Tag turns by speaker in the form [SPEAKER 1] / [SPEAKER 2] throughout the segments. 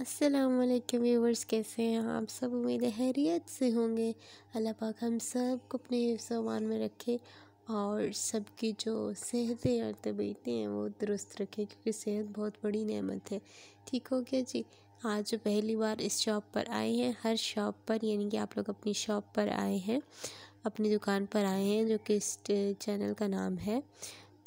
[SPEAKER 1] Aslam viewers कैसे हैं आप सब उम्मीद हैरियत से होंगे अल्लाह पाक हम सब को अपने सामान में रखे और सबकी जो सेहतें और तबीयतें हैं वो दुरुस्त रखे क्योंकि सेहत बहुत बड़ी नेमत है ठीक हो गया जी आज जो पहली बार इस शॉप पर आए हैं हर शॉप पर यानी कि आप लोग अपनी शॉप पर आए हैं अपनी दुकान पर आए हैं जो कि इस चैनल का नाम है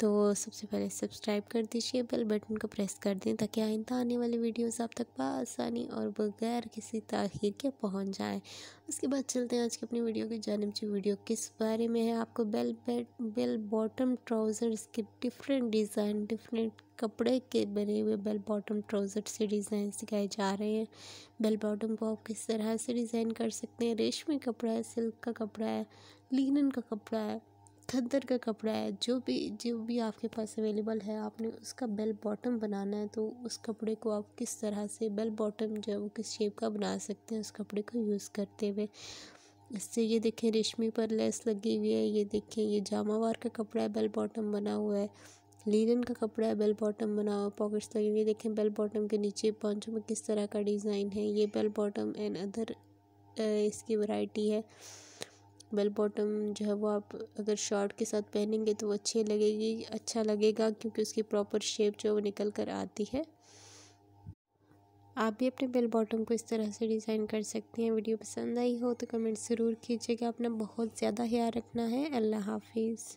[SPEAKER 1] तो सबसे पहले सब्सक्राइब कर दीजिए बेल बटन को प्रेस कर दें ताकि आइंदा आने वाले वीडियोस आप तक बसानी और बगैर किसी तखीर के पहुंच जाए उसके बाद चलते हैं आज की अपनी वीडियो की जानब जी वीडियो किस बारे में है आपको बेल बेल बॉटम ट्राउज़र्स के डिफरेंट डिज़ाइन डिफरेंट कपड़े के बने हुए बेल बॉटम ट्राउज़र से डिज़ाइन सिखाए जा रहे हैं बेल बॉटम को आप किस तरह से डिज़ाइन कर सकते हैं रेशमी कपड़ा है सिल्क का कपड़ा है लिनन का कपड़ा है खद्दर का कपड़ा है जो भी जो भी आपके पास अवेलेबल है आपने उसका बेल बॉटम बनाना है तो उस कपड़े को आप किस तरह से बेल बॉटम जो है वो किस शेप का बना सकते हैं उस कपड़े को यूज़ करते हुए इससे ये देखें रेशमी पर लेस लगी हुई है ये देखें ये जामावार का कपड़ा है बेल बॉटम बना हुआ है लीलन का कपड़ा है बेल बॉटम बना हुआ पॉकेट्स लगी हुई है देखें बेल बॉटम के नीचे पॉन्चों में किस तरह का डिज़ाइन है ये बेल बॉटम एंड अदर इसकी वैरायटी है बेल बॉटम जो है वो आप अगर शॉर्ट के साथ पहनेंगे तो वो अच्छी लगेगी अच्छा लगेगा क्योंकि उसकी प्रॉपर शेप जो है वो निकल कर आती है आप भी अपने बेल बॉटम को इस तरह से डिज़ाइन कर सकती हैं वीडियो पसंद आई हो तो कमेंट ज़रूर कीजिएगा अपना बहुत ज़्यादा ख्याल रखना है अल्लाह हाफिज़